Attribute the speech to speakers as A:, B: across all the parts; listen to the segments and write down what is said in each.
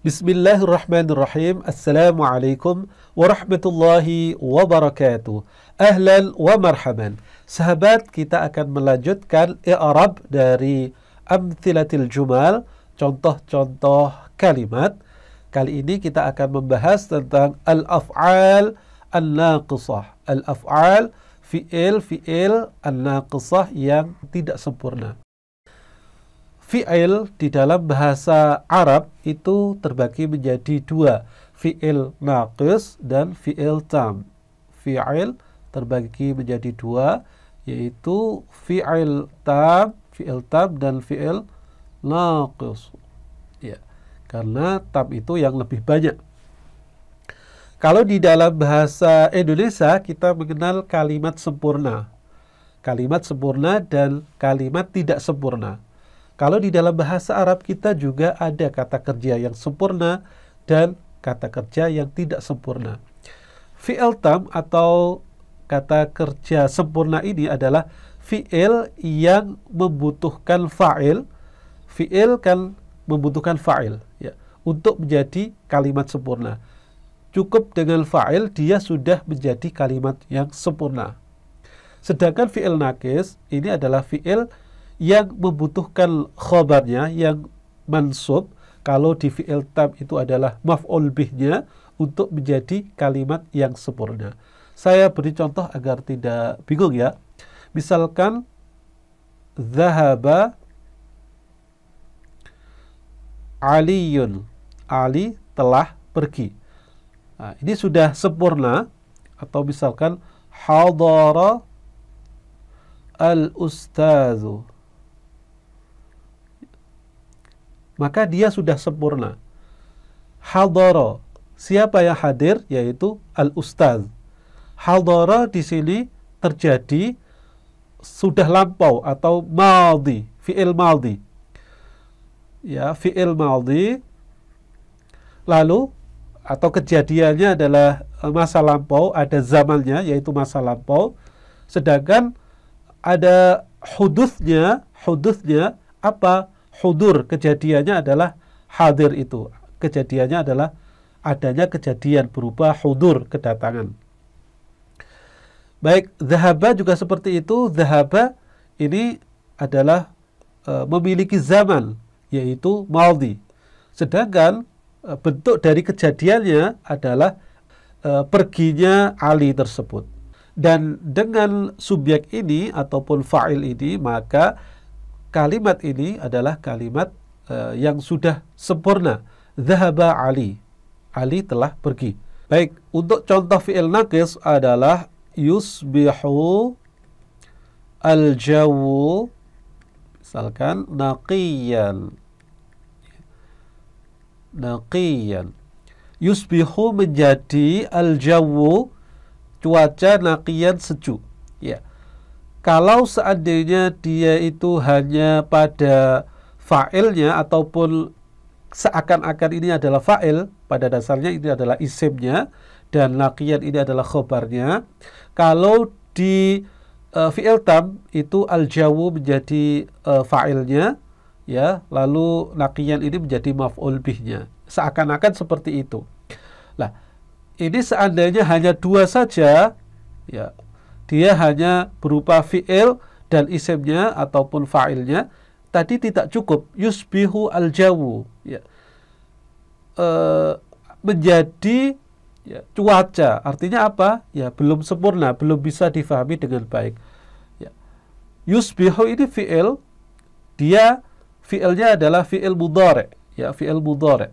A: Bismillahirrahmanirrahim. Assalamualaikum warahmatullahi wabarakatuh. Ahlan wa marhaban. Sahabat, kita akan melanjutkan i'rab dari amthilatil jumal, contoh-contoh kalimat. Kali ini kita akan membahas tentang al-af'al an-naqisah. Al al-af'al fi'il fi'il an-naqisah yang tidak sempurna fi'il di dalam bahasa Arab itu terbagi menjadi dua, fi'il naqis dan fi'il tam. Fi'il terbagi menjadi dua, yaitu fi'il tam, fi'il tam dan fi'il naqis. Ya, karena tam itu yang lebih banyak. Kalau di dalam bahasa Indonesia kita mengenal kalimat sempurna. Kalimat sempurna dan kalimat tidak sempurna kalau di dalam bahasa Arab kita juga ada kata kerja yang sempurna dan kata kerja yang tidak sempurna. Fi'il tam atau kata kerja sempurna ini adalah fi'il yang membutuhkan fa'il. Fi'il kan membutuhkan fa'il ya, untuk menjadi kalimat sempurna. Cukup dengan fa'il dia sudah menjadi kalimat yang sempurna. Sedangkan fi'il nakis ini adalah fi'il yang membutuhkan khobarnya yang mansub kalau di fi'il tam itu adalah maf'ul bihnya untuk menjadi kalimat yang sempurna. Saya beri contoh agar tidak bingung ya. Misalkan zahaba aliyun. Ali telah pergi. Nah, ini sudah sempurna atau misalkan hadara al ustadzu maka dia sudah sempurna. Haldoro, siapa yang hadir? Yaitu al-ustaz. Haldoro di sini terjadi sudah lampau atau maldi, fi'il maldi. Ya, fi'il maldi. Lalu atau kejadiannya adalah e, masa lampau, ada zamannya yaitu masa lampau. Sedangkan ada hudusnya, hudusnya apa? hudur kejadiannya adalah hadir itu kejadiannya adalah adanya kejadian berupa hudur kedatangan baik zahaba juga seperti itu zahaba ini adalah e, memiliki zaman yaitu maldi sedangkan e, bentuk dari kejadiannya adalah e, perginya Ali tersebut dan dengan subjek ini ataupun fa'il ini maka kalimat ini adalah kalimat uh, yang sudah sempurna. Zahaba Ali. Ali telah pergi. Baik, untuk contoh fi'il naqis adalah yusbihu al-jawu misalkan naqiyan. Naqiyan. Yusbihu menjadi al-jawu cuaca naqiyan sejuk kalau seandainya dia itu hanya pada fa'ilnya ataupun seakan-akan ini adalah fa'il, pada dasarnya ini adalah isimnya dan nakian ini adalah khobarnya. Kalau di uh, fi'il tam itu al-jawu menjadi uh, fa'ilnya ya, lalu nakian ini menjadi maf'ul bihnya. Seakan-akan seperti itu. Nah, ini seandainya hanya dua saja ya dia hanya berupa fi'il dan isimnya ataupun fa'ilnya tadi tidak cukup yusbihu aljawu ya. e, menjadi ya, cuaca artinya apa ya belum sempurna belum bisa difahami dengan baik ya. yusbihu ini fiil dia fiilnya adalah fiil mudhari ya fiil mudhari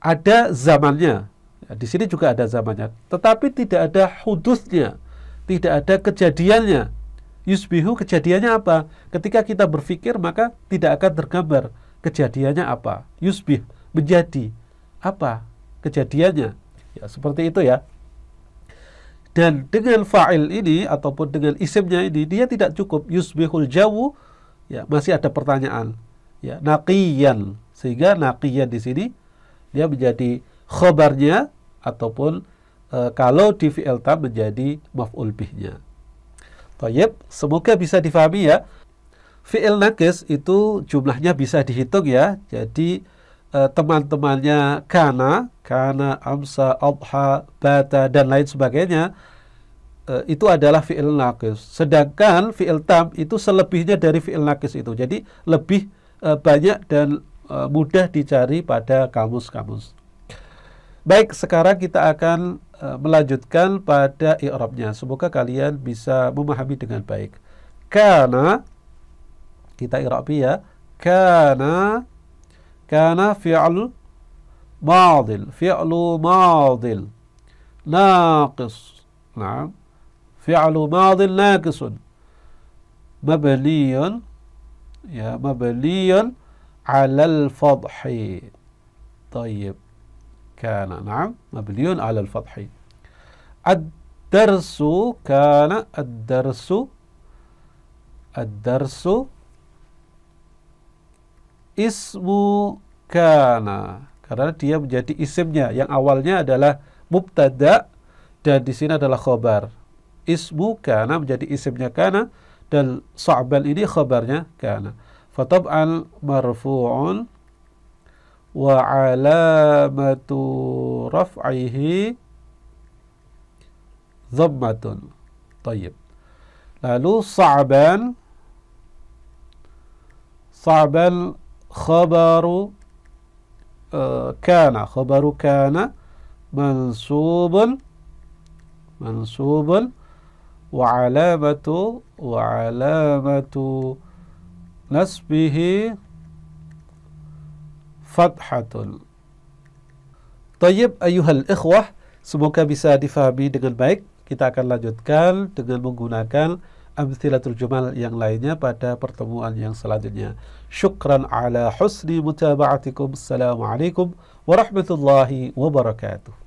A: ada zamannya ya, di sini juga ada zamannya tetapi tidak ada hudusnya tidak ada kejadiannya. Yusbihu kejadiannya apa? Ketika kita berpikir maka tidak akan tergambar kejadiannya apa. Yusbih menjadi apa kejadiannya. Ya, seperti itu ya. Dan dengan fa'il ini ataupun dengan isimnya ini dia tidak cukup yusbihul jawu ya masih ada pertanyaan. Ya, naqiyan sehingga naqiyan di sini dia menjadi khobarnya ataupun e, kalau di fi'il tam menjadi maf'ul bihnya. Toyib, semoga bisa difahami ya. Fi'il nakis itu jumlahnya bisa dihitung ya. Jadi e, teman-temannya kana, kana, amsa, abha, bata, dan lain sebagainya e, itu adalah fi'il nakis. Sedangkan fi'il tam itu selebihnya dari fi'il nakis itu. Jadi lebih e, banyak dan e, mudah dicari pada kamus-kamus. Baik, sekarang kita akan Eh, melanjutkan pada i'rabnya. Semoga kalian bisa memahami dengan baik. Karena kita i'rabi ya. Karena karena fi'al madil, fi'lu madil naqis. Naam. Fi'lu madil naqisun. Mabniyun ya mabniyun 'ala al-fadhi. Tayyib. كان نعم مبني على الفتح الدرس كان الدرس الدرس ismu kana karena dia menjadi isimnya yang awalnya adalah mubtada dan di sini adalah khobar ismu kana menjadi isimnya kana dan sa'bal ini khobarnya kana al marfu'un وعلامة رفعه ضمة طيب لالو صعبان صعبان خبر آه، كان خبر كان منصوب منصوب وعلامة وعلامة نسبه Fathatul. Tayyib ayuhal ikhwah, semoga bisa difahami dengan baik. Kita akan lanjutkan dengan menggunakan amthilatul jumal yang lainnya pada pertemuan yang selanjutnya. Syukran ala husni mutaba'atikum. Assalamualaikum warahmatullahi wabarakatuh.